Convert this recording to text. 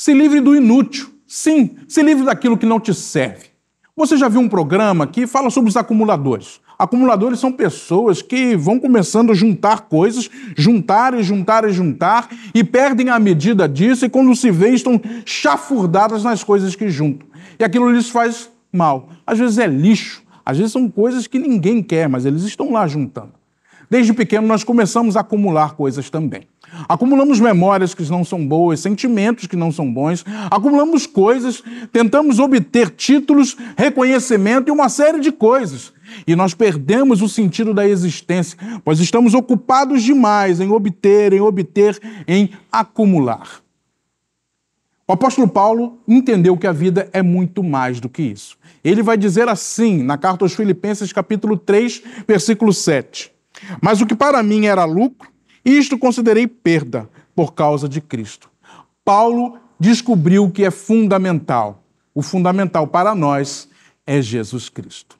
Se livre do inútil. Sim, se livre daquilo que não te serve. Você já viu um programa que fala sobre os acumuladores. Acumuladores são pessoas que vão começando a juntar coisas, juntar e juntar e juntar, e perdem a medida disso, e quando se vê, estão chafurdadas nas coisas que juntam. E aquilo lhes faz mal. Às vezes é lixo, às vezes são coisas que ninguém quer, mas eles estão lá juntando. Desde pequeno nós começamos a acumular coisas também. Acumulamos memórias que não são boas, sentimentos que não são bons, acumulamos coisas, tentamos obter títulos, reconhecimento e uma série de coisas. E nós perdemos o sentido da existência, pois estamos ocupados demais em obter, em obter, em acumular. O apóstolo Paulo entendeu que a vida é muito mais do que isso. Ele vai dizer assim na carta aos Filipenses, capítulo 3, versículo 7. Mas o que para mim era lucro, isto considerei perda por causa de Cristo. Paulo descobriu o que é fundamental. O fundamental para nós é Jesus Cristo.